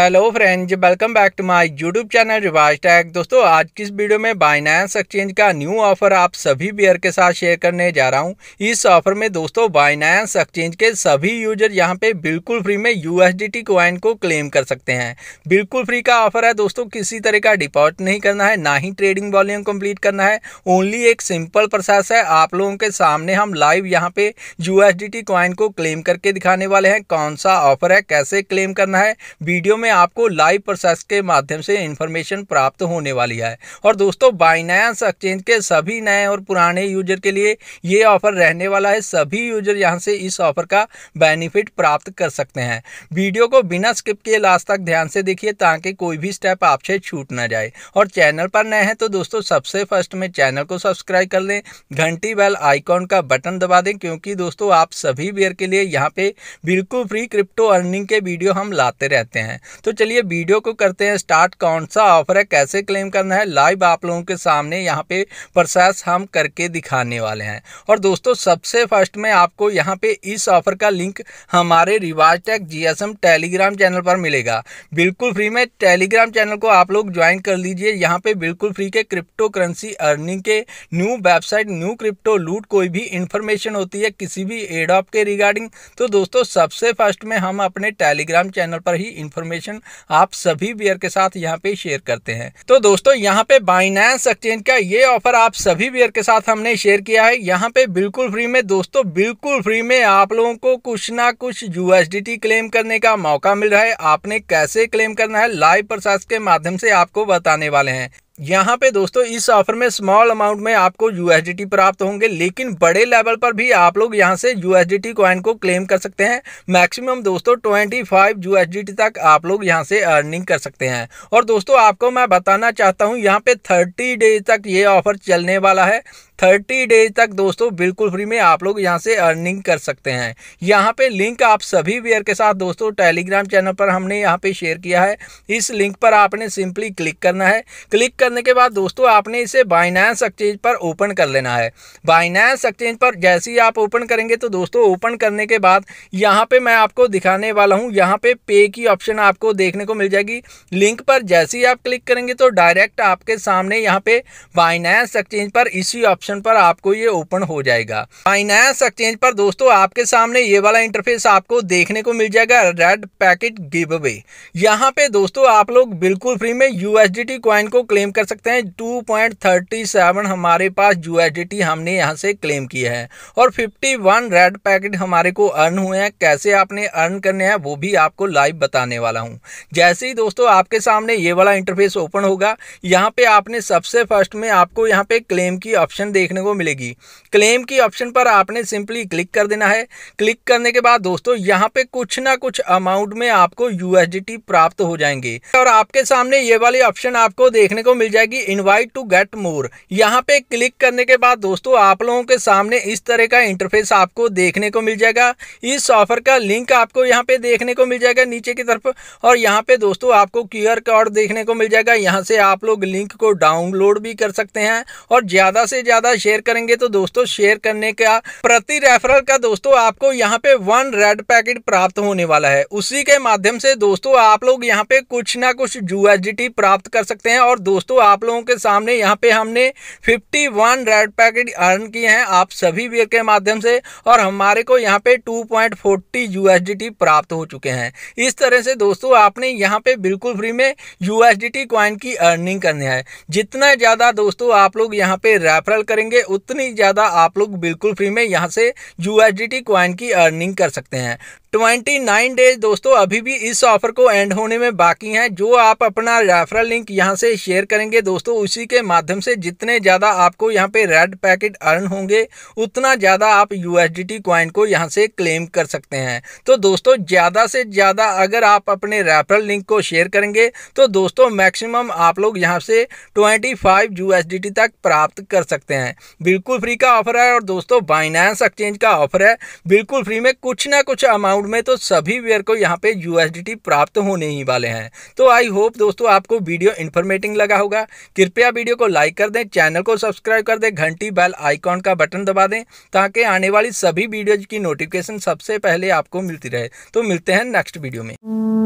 hello friends welcome back to my YouTube channel Riwaj tag दोस्तों आज की इस वीडियो में बाइनेंस एक्सचेंज का न्यू ऑफर आप सभी बियर के साथ शेयर करने जा रहा हूं इस ऑफर में दोस्तों बाइनेंस एक्सचेंज के सभी यूजर यहां पे बिल्कुल फ्री में यूएसडीटी क्वाइन को क्लेम कर सकते हैं बिल्कुल फ्री का ऑफर है दोस्तों किसी तरह का डिपॉजिट नहीं करना है ना ही ट्रेडिंग वॉल्यूम कम्प्लीट करना है ओनली एक सिंपल प्रोसेस है आप लोगों के सामने हम लाइव यहाँ पे यू क्वाइन को क्लेम करके दिखाने वाले हैं कौन सा ऑफर है कैसे क्लेम करना है वीडियो में में आपको लाइव प्रोसेस के माध्यम से इन्फॉर्मेशन प्राप्त होने वाली है और दोस्तों बाइनांस एक्सचेंज के सभी नए और पुराने यूजर के लिए ये ऑफर रहने वाला है सभी यूजर यहाँ से इस ऑफर का बेनिफिट प्राप्त कर सकते हैं वीडियो को बिना स्किप के लास्ट तक ध्यान से देखिए ताकि कोई भी स्टेप आपसे छूट ना जाए और चैनल पर नए हैं तो दोस्तों सबसे फर्स्ट में चैनल को सब्सक्राइब कर लें घंटी बेल आइकॉन का बटन दबा दें क्योंकि दोस्तों आप सभी बेयर के लिए यहाँ पे बिल्कुल फ्री क्रिप्टो अर्निंग के वीडियो हम लाते रहते हैं तो चलिए वीडियो को करते हैं स्टार्ट कौन सा ऑफर है कैसे क्लेम करना है लाइव आप लोगों के सामने यहाँ पे प्रोसेस हम करके दिखाने वाले हैं और दोस्तों सबसे फर्स्ट में आपको यहाँ पे इस ऑफर का लिंक हमारे रिवाज टेक जी टेलीग्राम चैनल पर मिलेगा बिल्कुल फ्री में टेलीग्राम चैनल को आप लोग ज्वाइन कर लीजिए यहाँ पे बिल्कुल फ्री के क्रिप्टो करेंसी अर्निंग के न्यू वेबसाइट न्यू क्रिप्टो लूट कोई भी इन्फॉर्मेशन होती है किसी भी एडॉप के रिगार्डिंग तो दोस्तों सबसे फर्स्ट में हम अपने टेलीग्राम चैनल पर ही इंफॉर्मेशन इन्फॉर्मेशन आप सभी बियर के साथ यहाँ पे शेयर करते हैं तो दोस्तों यहाँ पे बाइनेंस एक्सचेंज का ये ऑफर आप सभी बियर के साथ हमने शेयर किया है यहाँ पे बिल्कुल फ्री में दोस्तों बिल्कुल फ्री में आप लोगों को कुछ ना कुछ यूएसडी क्लेम करने का मौका मिल रहा है आपने कैसे क्लेम करना है लाइव प्रोसेस के माध्यम से आपको बताने वाले हैं यहाँ पे दोस्तों इस ऑफर में स्मॉल अमाउंट में आपको यूएसडीटी प्राप्त होंगे लेकिन बड़े लेवल पर भी आप लोग यहाँ से यूएसडीटी कॉइन को क्लेम कर सकते हैं मैक्सिमम दोस्तों 25 यूएसडीटी तक आप लोग यहाँ से अर्निंग कर सकते हैं और दोस्तों आपको मैं बताना चाहता हूँ यहाँ पे 30 डेज तक ये ऑफर चलने वाला है थर्टी डेज तक दोस्तों बिल्कुल फ्री में आप लोग यहाँ से अर्निंग कर सकते हैं यहाँ पे लिंक आप सभी वेयर के साथ दोस्तों टेलीग्राम चैनल पर हमने यहाँ पे शेयर किया है इस लिंक पर आपने सिंपली क्लिक करना है क्लिक करने के बाद दोस्तों आपने इसे बाइनेंस एक्सचेंज पर ओपन कर लेना है बाइनेंस एक्सचेंज पर जैसे ही आप ओपन करेंगे तो दोस्तों ओपन करने के बाद यहाँ पर मैं आपको दिखाने वाला हूँ यहाँ पर पे की ऑप्शन आपको देखने को मिल जाएगी लिंक पर जैसे ही आप क्लिक करेंगे तो डायरेक्ट आपके सामने यहाँ पर बाइनेंस एक्सचेंज पर इसी ऑप्शन ऑप्शन पर आपको ये ओपन हो जाएगा फाइनेंस एक्सचेंज पर दोस्तों आपके सामने ये वाला इंटरफेस आपको देखने को मिल जाएगा रेड पैकेट गिव अवे यहाँ पे दोस्तों आप लोग बिल्कुल फ्री में यूएसडीटी कॉइन को क्लेम कर सकते हैं टू हमारे पास यूएसडीटी हमने यहाँ से क्लेम किया है और फिफ्टी रेड पैकेट हमारे को अर्न हुए हैं कैसे आपने अर्न करने हैं वो भी आपको लाइव बताने वाला हूँ जैसे ही दोस्तों आपके सामने ये वाला इंटरफेस ओपन होगा यहाँ पे आपने सबसे फर्स्ट में आपको यहाँ पे क्लेम की ऑप्शन देखने को मिलेगी क्लेम की ऑप्शन पर आपने सिंपली क्लिक कर देना है क्लिक करने के बाद दोस्तों यहाँ पे कुछ ना कुछ अमाउंट में आपको यूएसडीटी प्राप्त हो जाएंगे और आपके सामने ये वाली ऑप्शन आपको देखने को मिल जाएगी इन्वाइट टू गेट मोर यहाँ पे क्लिक करने के बाद दोस्तों आप लोगों के सामने इस तरह का इंटरफेस आपको देखने को मिल जाएगा इस ऑफर का लिंक आपको यहाँ पे देखने को मिल जाएगा नीचे की तरफ और यहाँ पे दोस्तों आपको क्यूआर कोड देखने को मिल जाएगा यहाँ से आप लोग लिंक को डाउनलोड भी कर सकते हैं और ज़्यादा से ज़्यादा ज़्यादा शेयर करेंगे तो दोस्तों शेयर करने का प्रति रेफरल का दोस्तों आपको यहाँ पे वन रेड पैकेट प्राप्त होने वाला है उसी के माध्यम से दोस्तों आप लोग यहाँ पे कुछ ना कुछ यू प्राप्त कर सकते हैं और दोस्तों आप लोगों के सामने यहाँ पे हमने 51 रेड पैकेट अर्न किए हैं आप सभी वीर के माध्यम से और हमारे को यहाँ पे 2.40 यूएसडीटी प्राप्त हो चुके हैं इस तरह से दोस्तों आपने यहाँ पे बिल्कुल फ्री में यू एस की अर्निंग करनी है जितना ज़्यादा दोस्तों आप लोग यहाँ पे रेफरल करेंगे उतनी ज़्यादा आप लोग बिल्कुल फ्री में यहाँ से U S D T coin की अर्निंग कर सकते हैं ट्वेंटी नाइन डेज दोस्तों अभी भी इस ऑफर को एंड होने में बाकी हैं जो आप अपना रेफरल लिंक यहां से शेयर करेंगे दोस्तों उसी के माध्यम से जितने ज़्यादा आपको यहां पे रेड पैकेट अर्न होंगे उतना ज़्यादा आप यू एस कॉइन को यहां से क्लेम कर सकते हैं तो दोस्तों ज़्यादा से ज़्यादा अगर आप अपने रेफरल लिंक को शेयर करेंगे तो दोस्तों मैक्सिमम आप लोग यहाँ से ट्वेंटी फाइव तक प्राप्त कर सकते हैं बिल्कुल फ्री का ऑफर है और दोस्तों बाइनेंस एक्सचेंज का ऑफर है बिल्कुल फ्री में कुछ ना कुछ अमाउंट राउंड में तो सभी वेयर को यहाँ पे यूएसडीटी प्राप्त होने ही वाले हैं तो आई होप दोस्तों आपको वीडियो इन्फॉर्मेटिव लगा होगा कृपया वीडियो को लाइक कर दें चैनल को सब्सक्राइब कर दें घंटी बैल आइकॉन का बटन दबा दें ताकि आने वाली सभी वीडियोज की नोटिफिकेशन सबसे पहले आपको मिलती रहे तो मिलते हैं नेक्स्ट वीडियो में